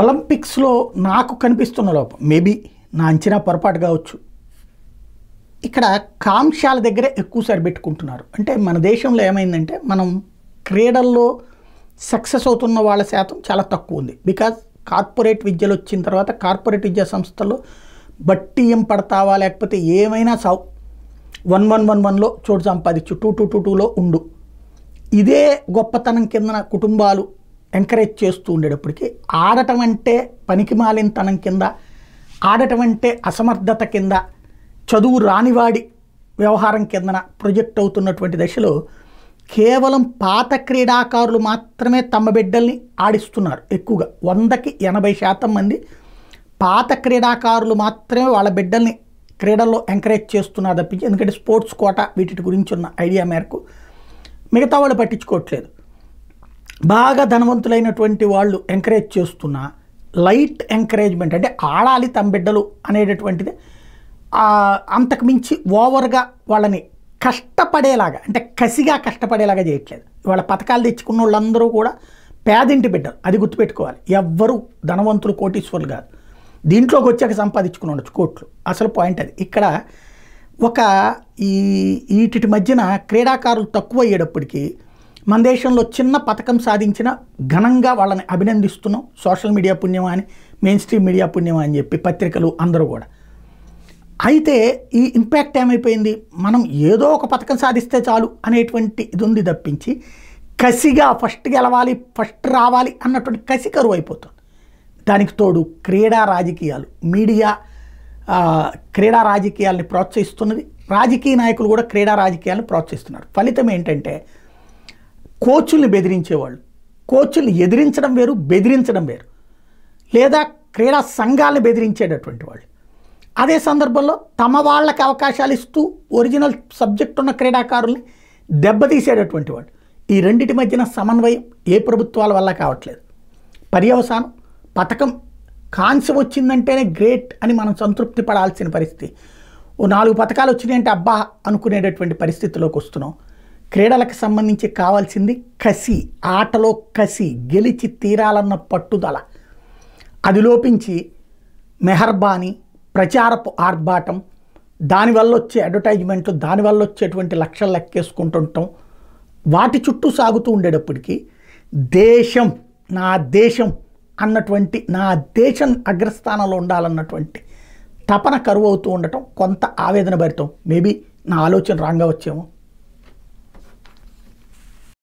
ఒలింపిక్స్లో నాకు కనిపిస్తున్న లోపం మేబీ నా అంచనా పొరపాటు కావచ్చు ఇక్కడ కాంక్షాల దగ్గరే ఎక్కువ పెట్టుకుంటున్నారు అంటే మన దేశంలో ఏమైందంటే మనం క్రీడల్లో సక్సెస్ అవుతున్న వాళ్ళ శాతం చాలా తక్కువ ఉంది బికాజ్ కార్పొరేట్ విద్యలు వచ్చిన తర్వాత కార్పొరేట్ విద్యా సంస్థల్లో బట్టి ఏం పడతావా లేకపోతే ఏమైనా సౌ వన్ వన్ వన్ వన్లో చోటు సంపాదించు టూ టూ టూ టూలో ఉండు ఇదే గొప్పతనం కింద కుటుంబాలు ఎంకరేజ్ చేస్తూ ఉండేటప్పటికీ ఆడటం అంటే పనికి మాలింతనం కింద ఆడటం అంటే అసమర్థత కింద చదువు రానివాడి వ్యవహారం కిందన ప్రొజెక్ట్ అవుతున్నటువంటి దశలో కేవలం పాత క్రీడాకారులు మాత్రమే తమ బిడ్డల్ని ఆడిస్తున్నారు ఎక్కువగా వందకి ఎనభై శాతం మంది పాత క్రీడాకారులు మాత్రమే వాళ్ళ బిడ్డల్ని క్రీడల్లో ఎంకరేజ్ చేస్తున్నారు తప్పించి ఎందుకంటే స్పోర్ట్స్ కోట వీటి గురించి ఉన్న ఐడియా మేరకు మిగతా వాళ్ళు పట్టించుకోవట్లేదు బాగా ధనవంతులైనటువంటి వాళ్ళు ఎంకరేజ్ చేస్తున్న లైట్ ఎంకరేజ్మెంట్ అంటే ఆడాలి తమ బిడ్డలు అనేటటువంటిది అంతకుమించి ఓవర్గా వాళ్ళని కష్టపడేలాగా అంటే కసిగా కష్టపడేలాగా చేయట్లేదు ఇవాళ పథకాలు తెచ్చుకున్న వాళ్ళందరూ కూడా పేదింటి బిడ్డలు అది గుర్తుపెట్టుకోవాలి ఎవ్వరూ ధనవంతులు కోటీశ్వరులు కాదు దీంట్లోకి వచ్చాక సంపాదించుకుని ఉండొచ్చు కోట్లు అసలు పాయింట్ అది ఇక్కడ ఒక ఈ వీటి మధ్యన క్రీడాకారులు తక్కువ అయ్యేటప్పటికీ మన దేశంలో చిన్న పథకం సాధించిన ఘనంగా వాళ్ళని అభినందిస్తున్నాం సోషల్ మీడియా పుణ్యమా అని మెయిన్ స్ట్రీమ్ మీడియా పుణ్యమా అని చెప్పి పత్రికలు అందరూ కూడా అయితే ఈ ఇంపాక్ట్ ఏమైపోయింది మనం ఏదో ఒక పథకం సాధిస్తే చాలు అనేటువంటి ఇది ఉంది తప్పించి కసిగా ఫస్ట్ గెలవాలి ఫస్ట్ రావాలి అన్నటువంటి కసి కరువు అయిపోతుంది దానికి తోడు క్రీడా రాజకీయాలు మీడియా క్రీడా రాజకీయాలని ప్రోత్సహిస్తున్నది రాజకీయ నాయకులు కూడా క్రీడా రాజకీయాలను ప్రోత్సహిస్తున్నారు ఫలితం ఏంటంటే కోచుల్ని బెదిరించేవాళ్ళు కోచుల్ని ఎదిరించడం వేరు బెదిరించడం వేరు లేదా క్రీడా సంఘాలను బెదిరించేటటువంటి వాళ్ళు అదే సందర్భంలో తమ వాళ్ళకి అవకాశాలు ఇస్తూ ఒరిజినల్ సబ్జెక్ట్ ఉన్న క్రీడాకారుల్ని దెబ్బతీసేటటువంటి వాళ్ళు ఈ రెండింటి మధ్యన సమన్వయం ఏ ప్రభుత్వాల వల్ల కావట్లేదు పర్యవసానం పథకం కాంస్యం వచ్చిందంటేనే గ్రేట్ అని మనం సంతృప్తి పడాల్సిన పరిస్థితి ఓ నాలుగు పథకాలు వచ్చినాయంటే అబ్బా అనుకునేటటువంటి పరిస్థితిలోకి వస్తున్నాం క్రీడలకు సంబంధించి కావాల్సింది కసి ఆటలో కసి గెలిచి తీరాలన్న పట్టుదల అది లోపించి మెహర్బానీ ప్రచారపు ఆర్భాటం దానివల్ల వచ్చే అడ్వర్టైజ్మెంట్లు దానివల్ల వచ్చేటువంటి లక్షలు లెక్కేసుకుంటుంటాం వాటి చుట్టూ సాగుతూ ఉండేటప్పటికీ దేశం నా దేశం అన్నటువంటి నా దేశం అగ్రస్థానంలో ఉండాలన్నటువంటి తపన కరువు అవుతూ ఉండటం కొంత ఆవేదన భరితం మేబీ నా ఆలోచన రాంగా వచ్చేమో